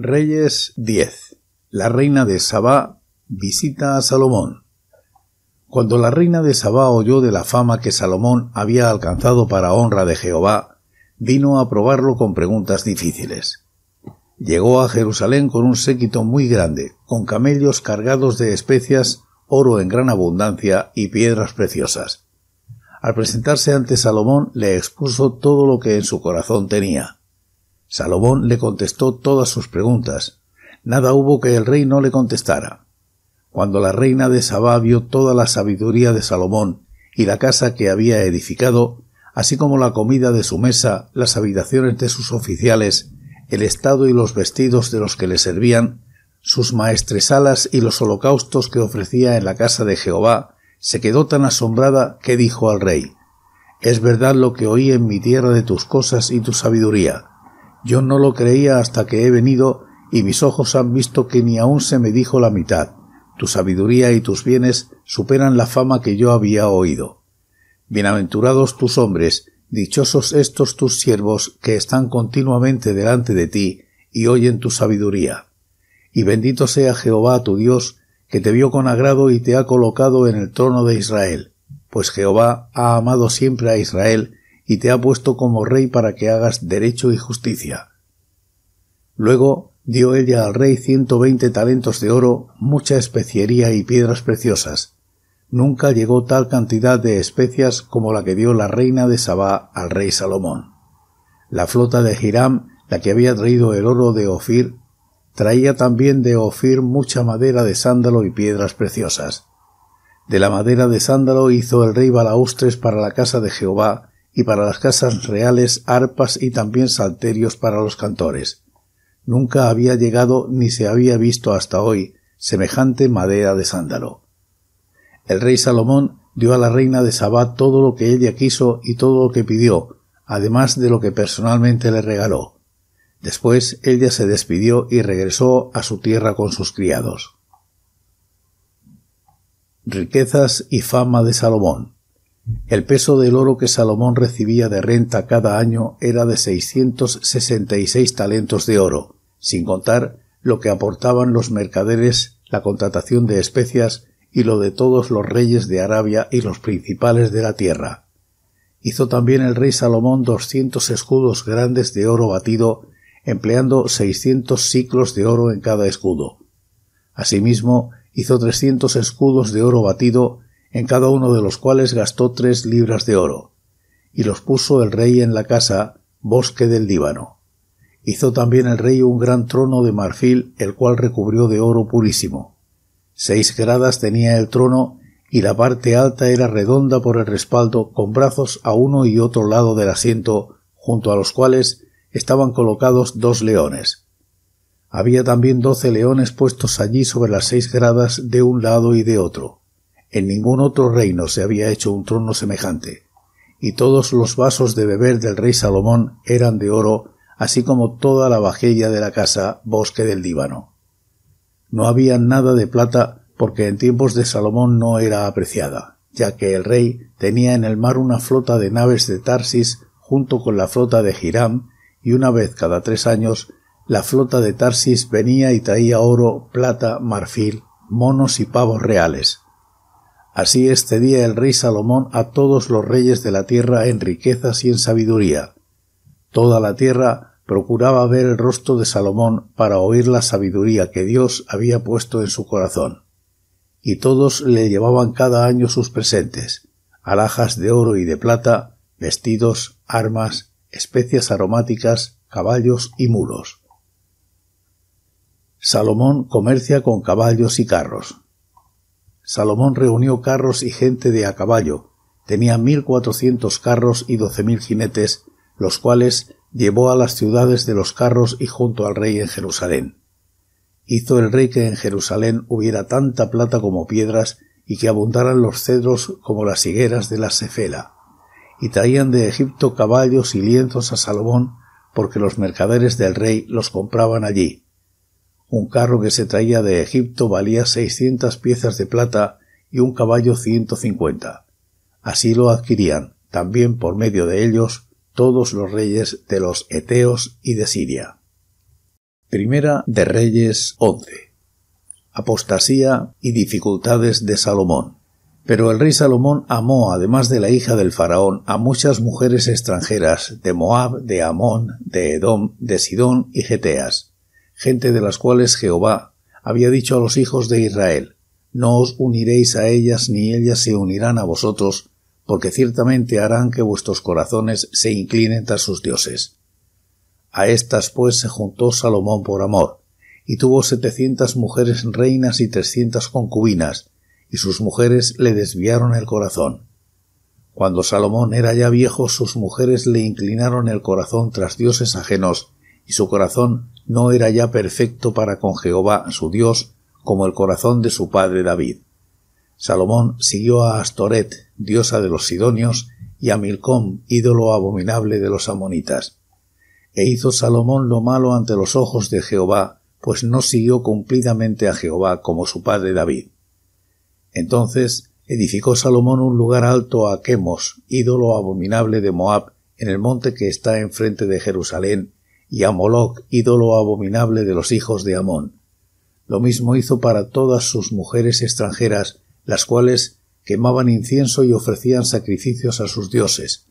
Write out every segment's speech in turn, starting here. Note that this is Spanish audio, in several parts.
Reyes 10. La reina de Sabá visita a Salomón. Cuando la reina de Sabá oyó de la fama que Salomón había alcanzado para honra de Jehová, vino a probarlo con preguntas difíciles. Llegó a Jerusalén con un séquito muy grande, con camellos cargados de especias, oro en gran abundancia y piedras preciosas. Al presentarse ante Salomón le expuso todo lo que en su corazón tenía Salomón le contestó todas sus preguntas. Nada hubo que el rey no le contestara. Cuando la reina de Sabá vio toda la sabiduría de Salomón y la casa que había edificado, así como la comida de su mesa, las habitaciones de sus oficiales, el estado y los vestidos de los que le servían, sus maestresalas y los holocaustos que ofrecía en la casa de Jehová, se quedó tan asombrada que dijo al rey Es verdad lo que oí en mi tierra de tus cosas y tu sabiduría. Yo no lo creía hasta que he venido y mis ojos han visto que ni aun se me dijo la mitad. Tu sabiduría y tus bienes superan la fama que yo había oído. Bienaventurados tus hombres, dichosos estos tus siervos que están continuamente delante de ti y oyen tu sabiduría. Y bendito sea Jehová tu Dios, que te vio con agrado y te ha colocado en el trono de Israel, pues Jehová ha amado siempre a Israel y te ha puesto como rey para que hagas derecho y justicia. Luego dio ella al rey ciento veinte talentos de oro, mucha especiería y piedras preciosas. Nunca llegó tal cantidad de especias como la que dio la reina de Sabá al rey Salomón. La flota de Hiram, la que había traído el oro de Ofir, traía también de Ofir mucha madera de sándalo y piedras preciosas. De la madera de sándalo hizo el rey balaustres para la casa de Jehová y para las casas reales arpas y también salterios para los cantores. Nunca había llegado ni se había visto hasta hoy semejante madera de sándalo. El rey Salomón dio a la reina de Sabá todo lo que ella quiso y todo lo que pidió, además de lo que personalmente le regaló. Después ella se despidió y regresó a su tierra con sus criados. Riquezas y fama de Salomón. El peso del oro que Salomón recibía de renta cada año era de seis talentos de oro, sin contar lo que aportaban los mercaderes, la contratación de especias y lo de todos los reyes de Arabia y los principales de la tierra. Hizo también el rey Salomón doscientos escudos grandes de oro batido, empleando seiscientos ciclos de oro en cada escudo. Asimismo, hizo trescientos escudos de oro batido, en cada uno de los cuales gastó tres libras de oro, y los puso el rey en la casa Bosque del Díbano. Hizo también el rey un gran trono de marfil, el cual recubrió de oro purísimo. Seis gradas tenía el trono, y la parte alta era redonda por el respaldo, con brazos a uno y otro lado del asiento, junto a los cuales estaban colocados dos leones. Había también doce leones puestos allí sobre las seis gradas de un lado y de otro en ningún otro reino se había hecho un trono semejante, y todos los vasos de beber del rey Salomón eran de oro, así como toda la vajilla de la casa bosque del Líbano. No había nada de plata porque en tiempos de Salomón no era apreciada, ya que el rey tenía en el mar una flota de naves de Tarsis junto con la flota de Hiram, y una vez cada tres años la flota de Tarsis venía y traía oro, plata, marfil, monos y pavos reales, Así excedía el rey Salomón a todos los reyes de la tierra en riquezas y en sabiduría. Toda la tierra procuraba ver el rostro de Salomón para oír la sabiduría que Dios había puesto en su corazón. Y todos le llevaban cada año sus presentes, alhajas de oro y de plata, vestidos, armas, especias aromáticas, caballos y muros. Salomón comercia con caballos y carros. Salomón reunió carros y gente de a caballo. Tenía mil cuatrocientos carros y doce mil jinetes, los cuales llevó a las ciudades de los carros y junto al rey en Jerusalén. Hizo el rey que en Jerusalén hubiera tanta plata como piedras y que abundaran los cedros como las higueras de la Cefela. Y traían de Egipto caballos y lienzos a Salomón, porque los mercaderes del rey los compraban allí. Un carro que se traía de Egipto valía 600 piezas de plata y un caballo 150. Así lo adquirían, también por medio de ellos, todos los reyes de los Eteos y de Siria. Primera de Reyes 11. Apostasía y dificultades de Salomón. Pero el rey Salomón amó, además de la hija del faraón, a muchas mujeres extranjeras de Moab, de Amón, de Edom, de Sidón y Geteas, gente de las cuales Jehová había dicho a los hijos de Israel, No os uniréis a ellas ni ellas se unirán a vosotros, porque ciertamente harán que vuestros corazones se inclinen tras sus dioses. A estas pues se juntó Salomón por amor, y tuvo setecientas mujeres reinas y trescientas concubinas, y sus mujeres le desviaron el corazón. Cuando Salomón era ya viejo, sus mujeres le inclinaron el corazón tras dioses ajenos, y su corazón no era ya perfecto para con Jehová su Dios, como el corazón de su padre David. Salomón siguió a Astoret, diosa de los Sidonios, y a Milcom, ídolo abominable de los amonitas. E hizo Salomón lo malo ante los ojos de Jehová, pues no siguió cumplidamente a Jehová como su padre David. Entonces edificó Salomón un lugar alto a Quemos, ídolo abominable de Moab, en el monte que está enfrente de Jerusalén, y a ídolo abominable de los hijos de Amón. Lo mismo hizo para todas sus mujeres extranjeras, las cuales quemaban incienso y ofrecían sacrificios a sus dioses.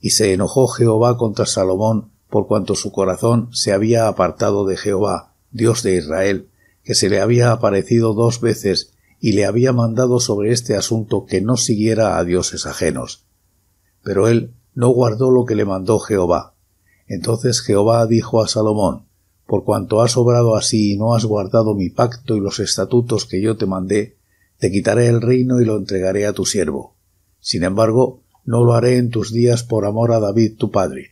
Y se enojó Jehová contra Salomón por cuanto su corazón se había apartado de Jehová, Dios de Israel, que se le había aparecido dos veces y le había mandado sobre este asunto que no siguiera a dioses ajenos. Pero él no guardó lo que le mandó Jehová, entonces Jehová dijo a Salomón Por cuanto has obrado así y no has guardado mi pacto y los estatutos que yo te mandé, te quitaré el reino y lo entregaré a tu siervo. Sin embargo, no lo haré en tus días por amor a David tu padre.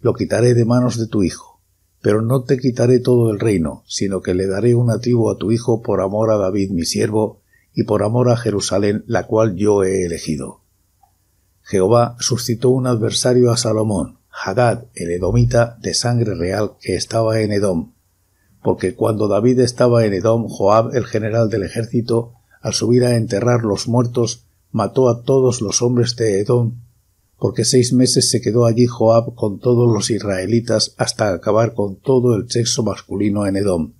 Lo quitaré de manos de tu hijo. Pero no te quitaré todo el reino, sino que le daré un tribu a tu hijo por amor a David mi siervo, y por amor a Jerusalén, la cual yo he elegido. Jehová suscitó un adversario a Salomón, Hadad el edomita de sangre real que estaba en Edom, porque cuando David estaba en Edom, Joab el general del ejército, al subir a enterrar los muertos, mató a todos los hombres de Edom, porque seis meses se quedó allí Joab con todos los israelitas hasta acabar con todo el sexo masculino en Edom.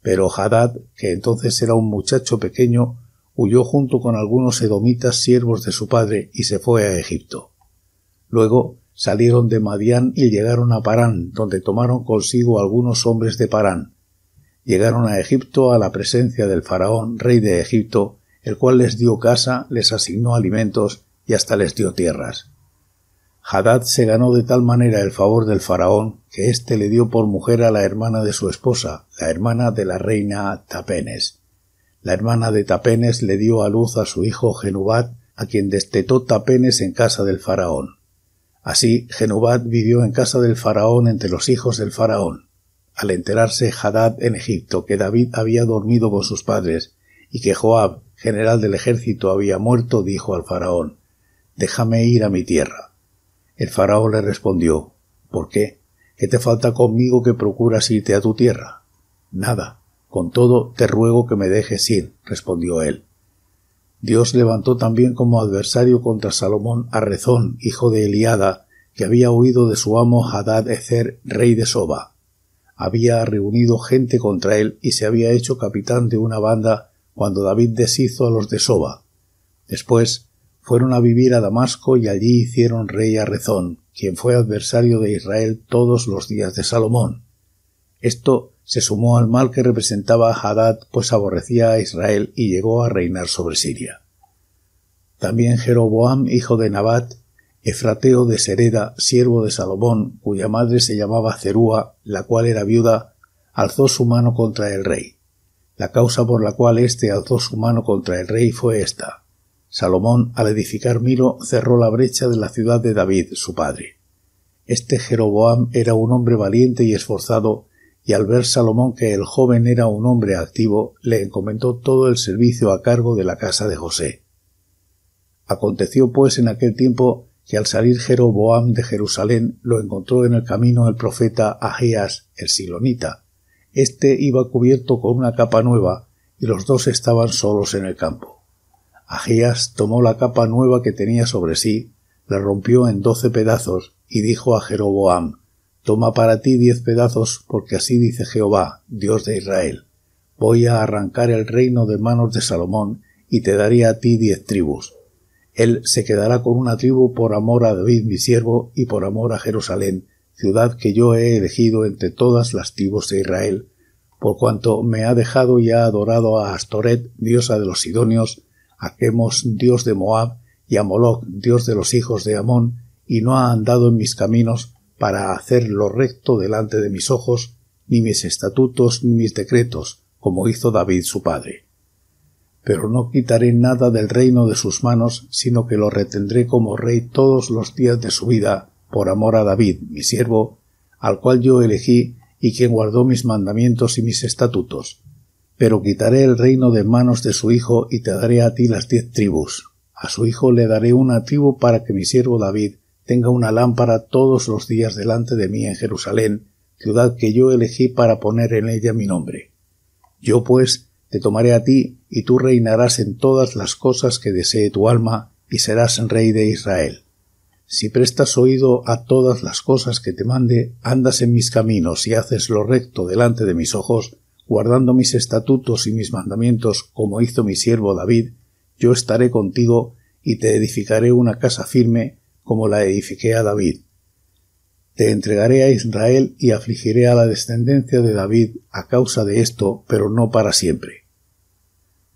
Pero Hadad, que entonces era un muchacho pequeño, huyó junto con algunos edomitas siervos de su padre y se fue a Egipto. Luego salieron de Madián y llegaron a Parán, donde tomaron consigo algunos hombres de Parán. Llegaron a Egipto a la presencia del faraón, rey de Egipto, el cual les dio casa, les asignó alimentos y hasta les dio tierras. Hadad se ganó de tal manera el favor del faraón que éste le dio por mujer a la hermana de su esposa, la hermana de la reina Tapenes. La hermana de Tapenes le dio a luz a su hijo Genubat, a quien destetó Tapenes en casa del faraón. Así, Genubat vivió en casa del faraón entre los hijos del faraón. Al enterarse Hadad en Egipto que David había dormido con sus padres y que Joab, general del ejército, había muerto, dijo al faraón, Déjame ir a mi tierra. El faraón le respondió, ¿Por qué? ¿Qué te falta conmigo que procuras irte a tu tierra? Nada. Con todo, te ruego que me dejes ir, respondió él. Dios levantó también como adversario contra Salomón a Rezón, hijo de Eliada, que había huido de su amo Hadad Ezer, rey de Soba. Había reunido gente contra él y se había hecho capitán de una banda cuando David deshizo a los de Soba. Después fueron a vivir a Damasco y allí hicieron rey a Rezón, quien fue adversario de Israel todos los días de Salomón. Esto se sumó al mal que representaba Hadad, pues aborrecía a Israel y llegó a reinar sobre Siria. También Jeroboam, hijo de Nabat, efrateo de Sereda, siervo de Salomón, cuya madre se llamaba Cerúa, la cual era viuda, alzó su mano contra el rey. La causa por la cual éste alzó su mano contra el rey fue esta. Salomón, al edificar Milo, cerró la brecha de la ciudad de David, su padre. Este Jeroboam era un hombre valiente y esforzado, y al ver Salomón que el joven era un hombre activo, le encomendó todo el servicio a cargo de la casa de José. Aconteció pues en aquel tiempo que al salir Jeroboam de Jerusalén lo encontró en el camino el profeta Agías el Silonita. Este iba cubierto con una capa nueva y los dos estaban solos en el campo. Agías tomó la capa nueva que tenía sobre sí, la rompió en doce pedazos y dijo a Jeroboam Toma para ti diez pedazos, porque así dice Jehová, Dios de Israel. Voy a arrancar el reino de manos de Salomón, y te daré a ti diez tribus. Él se quedará con una tribu por amor a David mi siervo y por amor a Jerusalén, ciudad que yo he elegido entre todas las tribus de Israel, por cuanto me ha dejado y ha adorado a Astoret, diosa de los Sidonios, a Chemos, dios de Moab, y a Moloch, dios de los hijos de Amón, y no ha andado en mis caminos, para hacer lo recto delante de mis ojos, ni mis estatutos ni mis decretos, como hizo David su padre. Pero no quitaré nada del reino de sus manos, sino que lo retendré como rey todos los días de su vida, por amor a David, mi siervo, al cual yo elegí y quien guardó mis mandamientos y mis estatutos. Pero quitaré el reino de manos de su hijo y te daré a ti las diez tribus. A su hijo le daré una tribu para que mi siervo David tenga una lámpara todos los días delante de mí en Jerusalén, ciudad que yo elegí para poner en ella mi nombre. Yo, pues, te tomaré a ti, y tú reinarás en todas las cosas que desee tu alma, y serás rey de Israel. Si prestas oído a todas las cosas que te mande, andas en mis caminos y haces lo recto delante de mis ojos, guardando mis estatutos y mis mandamientos, como hizo mi siervo David, yo estaré contigo y te edificaré una casa firme como la edifiqué a David. Te entregaré a Israel y afligiré a la descendencia de David a causa de esto, pero no para siempre.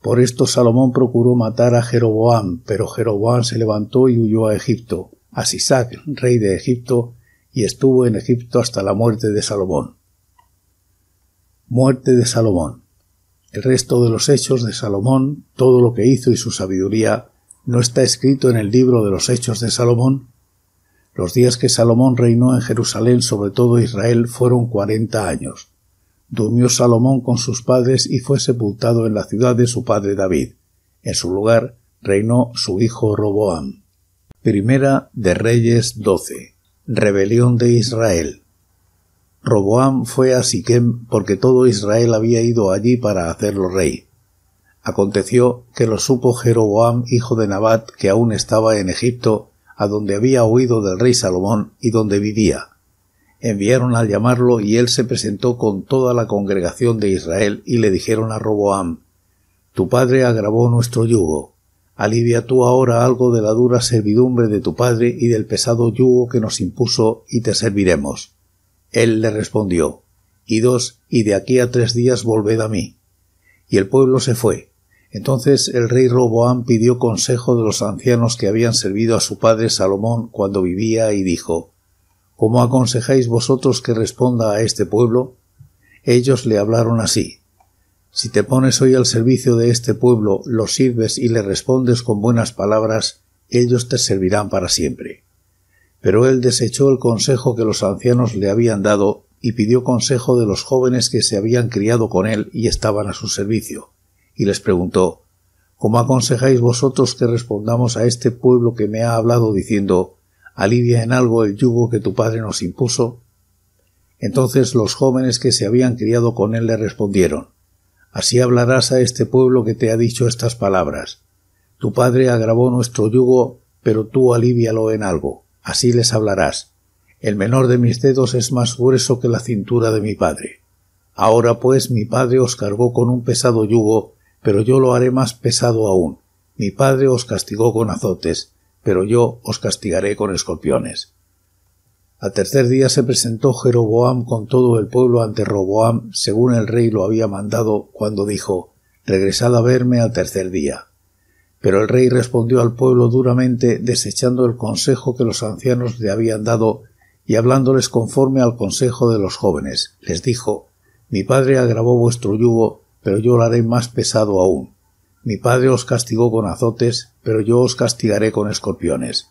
Por esto Salomón procuró matar a Jeroboam, pero Jeroboam se levantó y huyó a Egipto, a Sisac, rey de Egipto, y estuvo en Egipto hasta la muerte de Salomón. Muerte de Salomón. El resto de los hechos de Salomón, todo lo que hizo y su sabiduría, ¿No está escrito en el libro de los Hechos de Salomón? Los días que Salomón reinó en Jerusalén sobre todo Israel fueron cuarenta años. Durmió Salomón con sus padres y fue sepultado en la ciudad de su padre David. En su lugar reinó su hijo Roboam. Primera de Reyes 12. Rebelión de Israel. Roboam fue a Siquem porque todo Israel había ido allí para hacerlo rey. Aconteció que lo supo Jeroboam hijo de Nabat, que aún estaba en Egipto, a donde había huido del rey Salomón y donde vivía. Enviaron a llamarlo y él se presentó con toda la congregación de Israel y le dijeron a Roboam Tu padre agravó nuestro yugo. Alivia tú ahora algo de la dura servidumbre de tu padre y del pesado yugo que nos impuso y te serviremos. Él le respondió, Idos y de aquí a tres días volved a mí. Y el pueblo se fue, entonces el rey Roboam pidió consejo de los ancianos que habían servido a su padre Salomón cuando vivía y dijo ¿Cómo aconsejáis vosotros que responda a este pueblo? Ellos le hablaron así Si te pones hoy al servicio de este pueblo, lo sirves y le respondes con buenas palabras, ellos te servirán para siempre. Pero él desechó el consejo que los ancianos le habían dado y pidió consejo de los jóvenes que se habían criado con él y estaban a su servicio y les preguntó ¿Cómo aconsejáis vosotros que respondamos a este pueblo que me ha hablado diciendo alivia en algo el yugo que tu padre nos impuso? Entonces los jóvenes que se habían criado con él le respondieron Así hablarás a este pueblo que te ha dicho estas palabras. Tu padre agravó nuestro yugo, pero tú alívialo en algo. Así les hablarás. El menor de mis dedos es más grueso que la cintura de mi padre. Ahora pues mi padre os cargó con un pesado yugo pero yo lo haré más pesado aún. Mi padre os castigó con azotes, pero yo os castigaré con escorpiones. Al tercer día se presentó Jeroboam con todo el pueblo ante Roboam, según el rey lo había mandado, cuando dijo Regresad a verme al tercer día. Pero el rey respondió al pueblo duramente, desechando el consejo que los ancianos le habían dado y hablándoles conforme al consejo de los jóvenes. Les dijo Mi padre agravó vuestro yugo, pero yo lo haré más pesado aún. Mi padre os castigó con azotes, pero yo os castigaré con escorpiones.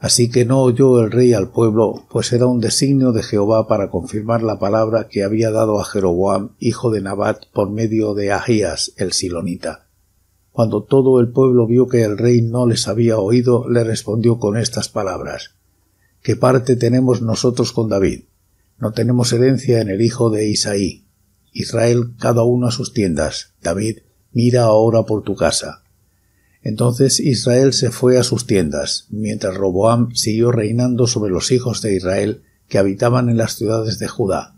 Así que no oyó el rey al pueblo, pues era un designio de Jehová para confirmar la palabra que había dado a Jeroboam, hijo de Nabat, por medio de Ahías el silonita. Cuando todo el pueblo vio que el rey no les había oído, le respondió con estas palabras ¿Qué parte tenemos nosotros con David? No tenemos herencia en el hijo de Isaí, Israel cada uno a sus tiendas. David, mira ahora por tu casa. Entonces Israel se fue a sus tiendas, mientras Roboam siguió reinando sobre los hijos de Israel que habitaban en las ciudades de Judá.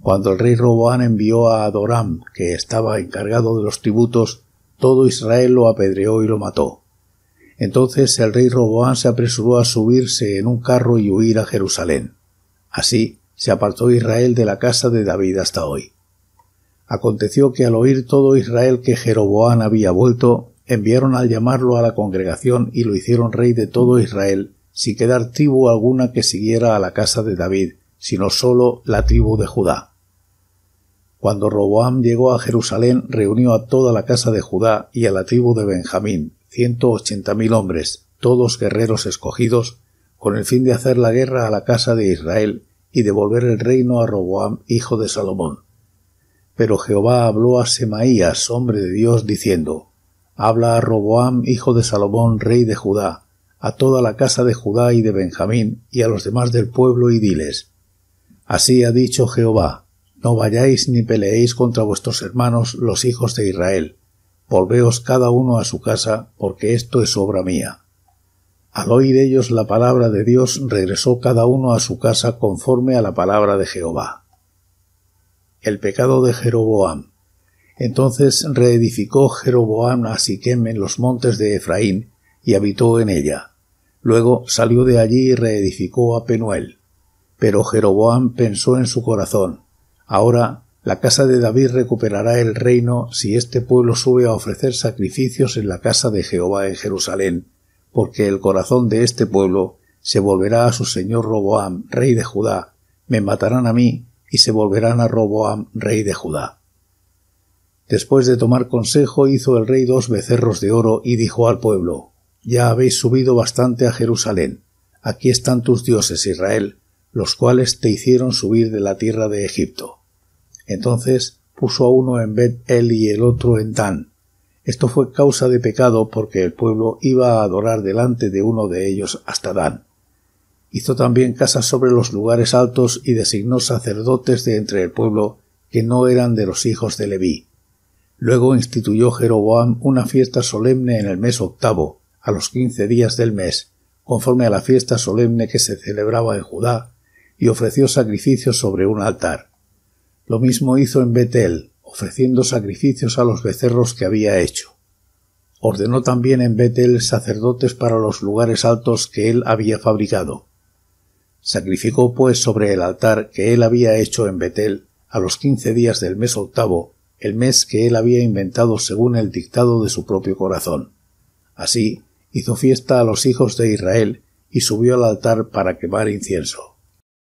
Cuando el rey Roboam envió a Adoram, que estaba encargado de los tributos, todo Israel lo apedreó y lo mató. Entonces el rey Roboam se apresuró a subirse en un carro y huir a Jerusalén. Así se apartó Israel de la casa de David hasta hoy. Aconteció que al oír todo Israel que Jeroboam había vuelto, enviaron al llamarlo a la congregación y lo hicieron rey de todo Israel, sin quedar tribu alguna que siguiera a la casa de David, sino sólo la tribu de Judá. Cuando Roboam llegó a Jerusalén, reunió a toda la casa de Judá y a la tribu de Benjamín, ciento ochenta mil hombres, todos guerreros escogidos, con el fin de hacer la guerra a la casa de Israel y devolver el reino a Roboam, hijo de Salomón. Pero Jehová habló a Semaías, hombre de Dios, diciendo, Habla a Roboam, hijo de Salomón, rey de Judá, a toda la casa de Judá y de Benjamín, y a los demás del pueblo, y diles, Así ha dicho Jehová, no vayáis ni peleéis contra vuestros hermanos, los hijos de Israel. Volveos cada uno a su casa, porque esto es obra mía. Al oír ellos la palabra de Dios, regresó cada uno a su casa conforme a la palabra de Jehová el pecado de Jeroboam. Entonces reedificó Jeroboam a Siquem en los montes de Efraín y habitó en ella. Luego salió de allí y reedificó a Penuel. Pero Jeroboam pensó en su corazón Ahora la casa de David recuperará el reino si este pueblo sube a ofrecer sacrificios en la casa de Jehová en Jerusalén, porque el corazón de este pueblo se volverá a su señor Roboam, rey de Judá, me matarán a mí, y se volverán a Roboam, rey de Judá. Después de tomar consejo hizo el rey dos becerros de oro y dijo al pueblo Ya habéis subido bastante a Jerusalén. Aquí están tus dioses, Israel, los cuales te hicieron subir de la tierra de Egipto. Entonces puso a uno en Bet El y el otro en Dan. Esto fue causa de pecado porque el pueblo iba a adorar delante de uno de ellos hasta Dan. Hizo también casas sobre los lugares altos y designó sacerdotes de entre el pueblo que no eran de los hijos de Leví. Luego instituyó Jeroboam una fiesta solemne en el mes octavo, a los quince días del mes, conforme a la fiesta solemne que se celebraba en Judá, y ofreció sacrificios sobre un altar. Lo mismo hizo en Betel, ofreciendo sacrificios a los becerros que había hecho. Ordenó también en Betel sacerdotes para los lugares altos que él había fabricado. Sacrificó pues sobre el altar que él había hecho en Betel a los quince días del mes octavo, el mes que él había inventado según el dictado de su propio corazón. Así hizo fiesta a los hijos de Israel y subió al altar para quemar incienso.